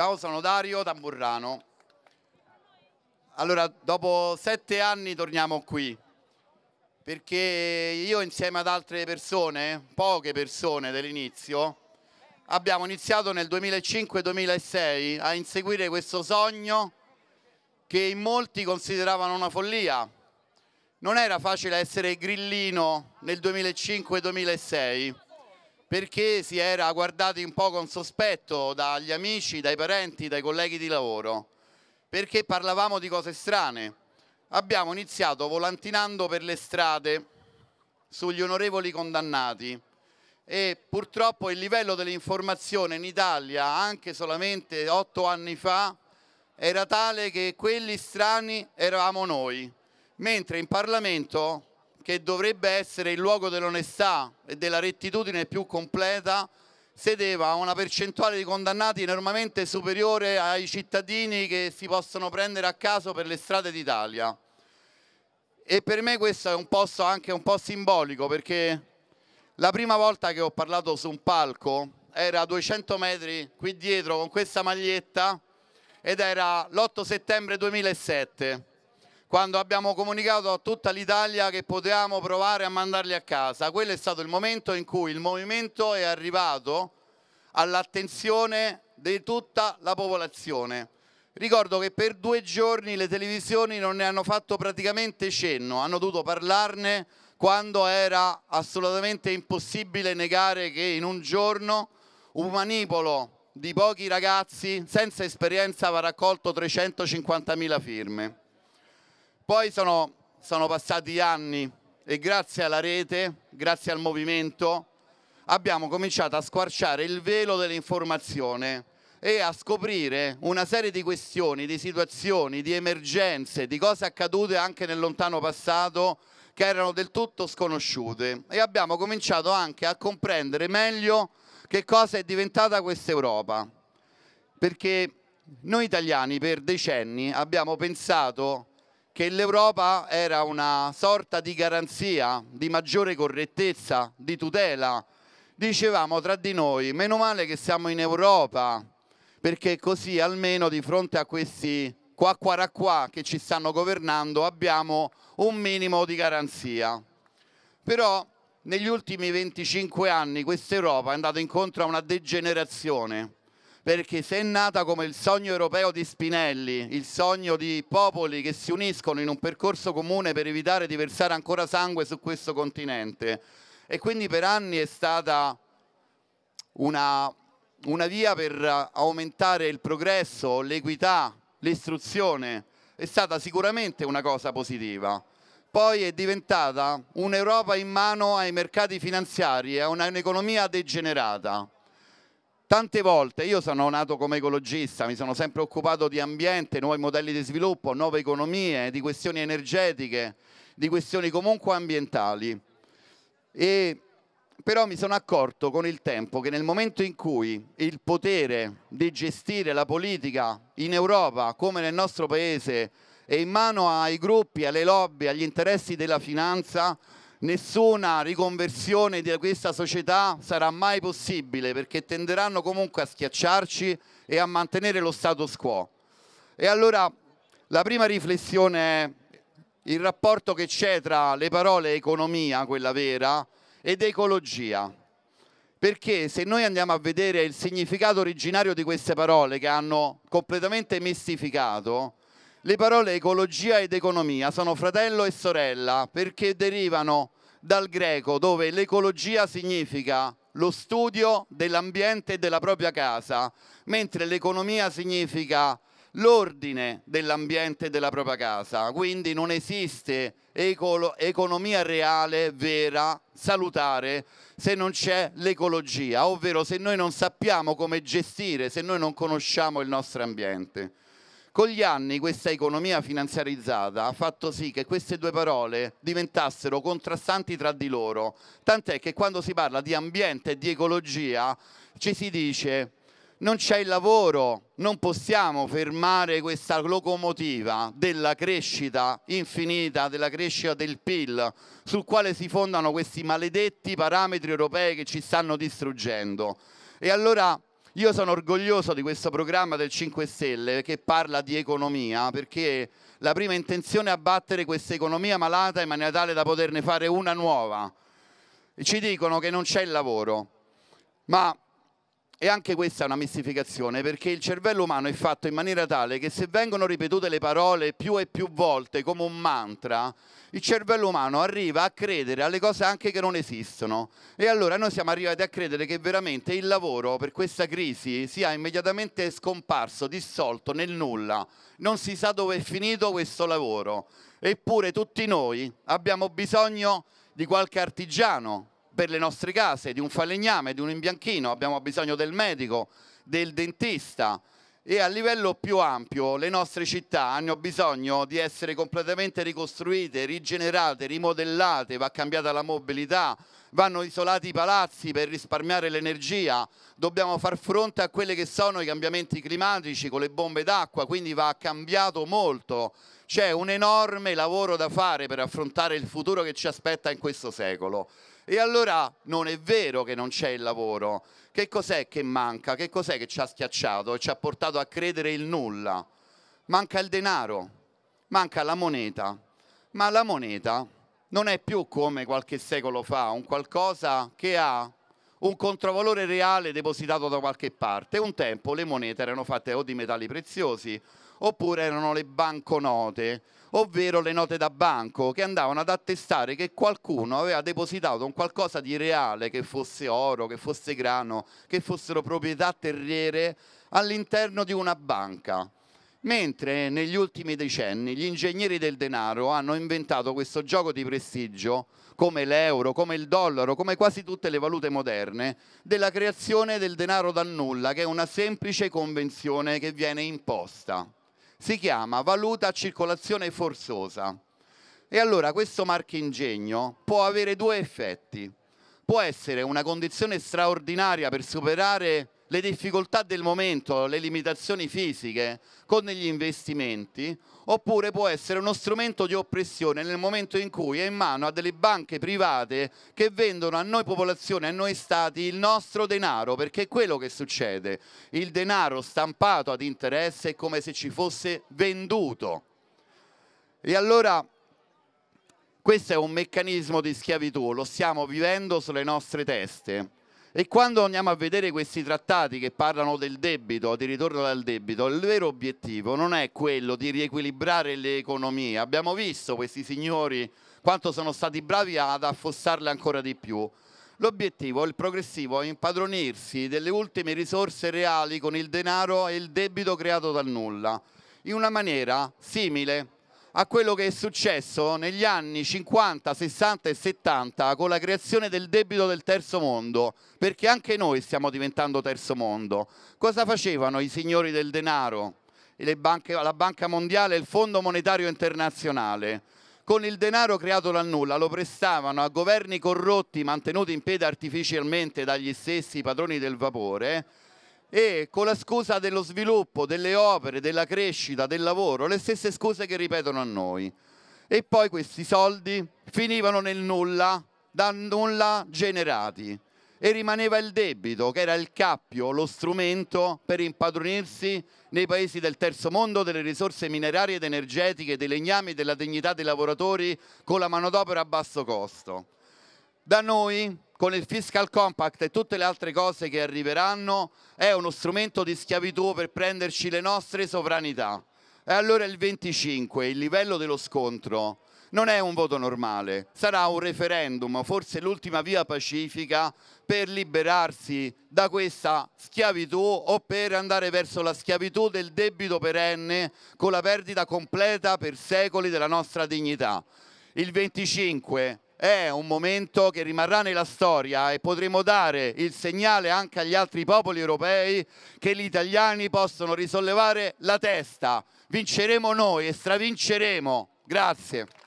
Ciao, sono Dario Tamburrano. Allora, dopo sette anni torniamo qui, perché io insieme ad altre persone, poche persone dell'inizio, abbiamo iniziato nel 2005-2006 a inseguire questo sogno che in molti consideravano una follia. Non era facile essere grillino nel 2005-2006 perché si era guardati un po' con sospetto dagli amici, dai parenti, dai colleghi di lavoro, perché parlavamo di cose strane. Abbiamo iniziato volantinando per le strade sugli onorevoli condannati e purtroppo il livello dell'informazione in Italia anche solamente otto anni fa era tale che quelli strani eravamo noi, mentre in Parlamento che dovrebbe essere il luogo dell'onestà e della rettitudine più completa, sedeva una percentuale di condannati enormemente superiore ai cittadini che si possono prendere a caso per le strade d'Italia. E per me questo è un posto anche un po' simbolico perché la prima volta che ho parlato su un palco era a 200 metri qui dietro con questa maglietta ed era l'8 settembre 2007 quando abbiamo comunicato a tutta l'Italia che potevamo provare a mandarli a casa. Quello è stato il momento in cui il movimento è arrivato all'attenzione di tutta la popolazione. Ricordo che per due giorni le televisioni non ne hanno fatto praticamente cenno, hanno dovuto parlarne quando era assolutamente impossibile negare che in un giorno un manipolo di pochi ragazzi senza esperienza aveva raccolto 350.000 firme. Poi sono, sono passati anni e grazie alla rete, grazie al movimento, abbiamo cominciato a squarciare il velo dell'informazione e a scoprire una serie di questioni, di situazioni, di emergenze, di cose accadute anche nel lontano passato che erano del tutto sconosciute e abbiamo cominciato anche a comprendere meglio che cosa è diventata questa Europa. Perché noi italiani per decenni abbiamo pensato che l'Europa era una sorta di garanzia, di maggiore correttezza, di tutela. Dicevamo tra di noi, meno male che siamo in Europa, perché così almeno di fronte a questi qua qua qua che ci stanno governando abbiamo un minimo di garanzia. Però negli ultimi 25 anni questa Europa è andata incontro a una degenerazione perché se è nata come il sogno europeo di Spinelli, il sogno di popoli che si uniscono in un percorso comune per evitare di versare ancora sangue su questo continente. E quindi per anni è stata una, una via per aumentare il progresso, l'equità, l'istruzione. È stata sicuramente una cosa positiva. Poi è diventata un'Europa in mano ai mercati finanziari, a un'economia degenerata Tante volte io sono nato come ecologista, mi sono sempre occupato di ambiente, nuovi modelli di sviluppo, nuove economie, di questioni energetiche, di questioni comunque ambientali. E però mi sono accorto con il tempo che nel momento in cui il potere di gestire la politica in Europa come nel nostro paese è in mano ai gruppi, alle lobby, agli interessi della finanza, nessuna riconversione di questa società sarà mai possibile perché tenderanno comunque a schiacciarci e a mantenere lo status quo. E allora la prima riflessione è il rapporto che c'è tra le parole economia, quella vera, ed ecologia. Perché se noi andiamo a vedere il significato originario di queste parole che hanno completamente mistificato, le parole ecologia ed economia sono fratello e sorella perché derivano dal greco dove l'ecologia significa lo studio dell'ambiente e della propria casa, mentre l'economia significa l'ordine dell'ambiente e della propria casa. Quindi non esiste eco economia reale, vera, salutare, se non c'è l'ecologia, ovvero se noi non sappiamo come gestire, se noi non conosciamo il nostro ambiente. Con gli anni questa economia finanziarizzata ha fatto sì che queste due parole diventassero contrastanti tra di loro, tant'è che quando si parla di ambiente e di ecologia ci si dice non c'è il lavoro, non possiamo fermare questa locomotiva della crescita infinita, della crescita del PIL, sul quale si fondano questi maledetti parametri europei che ci stanno distruggendo. E allora io sono orgoglioso di questo programma del 5 Stelle che parla di economia perché la prima intenzione è abbattere questa economia malata in maniera tale da poterne fare una nuova. Ci dicono che non c'è lavoro, ma e anche questa è una mistificazione perché il cervello umano è fatto in maniera tale che se vengono ripetute le parole più e più volte come un mantra, il cervello umano arriva a credere alle cose anche che non esistono. E allora noi siamo arrivati a credere che veramente il lavoro per questa crisi sia immediatamente scomparso, dissolto nel nulla. Non si sa dove è finito questo lavoro. Eppure tutti noi abbiamo bisogno di qualche artigiano, per le nostre case, di un falegname, di un imbianchino, abbiamo bisogno del medico, del dentista e a livello più ampio le nostre città hanno bisogno di essere completamente ricostruite, rigenerate, rimodellate, va cambiata la mobilità, vanno isolati i palazzi per risparmiare l'energia, dobbiamo far fronte a quelli che sono i cambiamenti climatici con le bombe d'acqua, quindi va cambiato molto. C'è un enorme lavoro da fare per affrontare il futuro che ci aspetta in questo secolo. E allora non è vero che non c'è il lavoro. Che cos'è che manca? Che cos'è che ci ha schiacciato e ci ha portato a credere il nulla? Manca il denaro, manca la moneta. Ma la moneta non è più come qualche secolo fa, un qualcosa che ha un controvalore reale depositato da qualche parte. Un tempo le monete erano fatte o di metalli preziosi oppure erano le banconote ovvero le note da banco, che andavano ad attestare che qualcuno aveva depositato un qualcosa di reale, che fosse oro, che fosse grano, che fossero proprietà terriere, all'interno di una banca. Mentre negli ultimi decenni gli ingegneri del denaro hanno inventato questo gioco di prestigio, come l'euro, come il dollaro, come quasi tutte le valute moderne, della creazione del denaro dal nulla, che è una semplice convenzione che viene imposta si chiama valuta a circolazione forzosa. E allora questo marchio ingegno può avere due effetti. Può essere una condizione straordinaria per superare le difficoltà del momento, le limitazioni fisiche con degli investimenti, oppure può essere uno strumento di oppressione nel momento in cui è in mano a delle banche private che vendono a noi popolazione, a noi stati, il nostro denaro, perché è quello che succede. Il denaro stampato ad interesse è come se ci fosse venduto. E allora questo è un meccanismo di schiavitù, lo stiamo vivendo sulle nostre teste e quando andiamo a vedere questi trattati che parlano del debito, di ritorno dal debito, il vero obiettivo non è quello di riequilibrare le economie. Abbiamo visto questi signori quanto sono stati bravi ad affossarle ancora di più. L'obiettivo, il progressivo, è impadronirsi delle ultime risorse reali con il denaro e il debito creato dal nulla, in una maniera simile a quello che è successo negli anni 50, 60 e 70 con la creazione del debito del terzo mondo, perché anche noi stiamo diventando terzo mondo. Cosa facevano i signori del denaro, banche, la Banca Mondiale e il Fondo Monetario Internazionale? Con il denaro creato dal nulla lo prestavano a governi corrotti mantenuti in piedi artificialmente dagli stessi padroni del vapore e con la scusa dello sviluppo, delle opere, della crescita, del lavoro, le stesse scuse che ripetono a noi. E poi questi soldi finivano nel nulla, da nulla generati. E rimaneva il debito, che era il cappio, lo strumento per impadronirsi nei paesi del terzo mondo delle risorse minerarie ed energetiche, dei legnami, della dignità dei lavoratori con la manodopera a basso costo. Da noi con il fiscal compact e tutte le altre cose che arriveranno, è uno strumento di schiavitù per prenderci le nostre sovranità. E allora il 25, il livello dello scontro, non è un voto normale, sarà un referendum, forse l'ultima via pacifica per liberarsi da questa schiavitù o per andare verso la schiavitù del debito perenne con la perdita completa per secoli della nostra dignità. Il 25 è un momento che rimarrà nella storia e potremo dare il segnale anche agli altri popoli europei che gli italiani possono risollevare la testa. Vinceremo noi e stravinceremo. Grazie.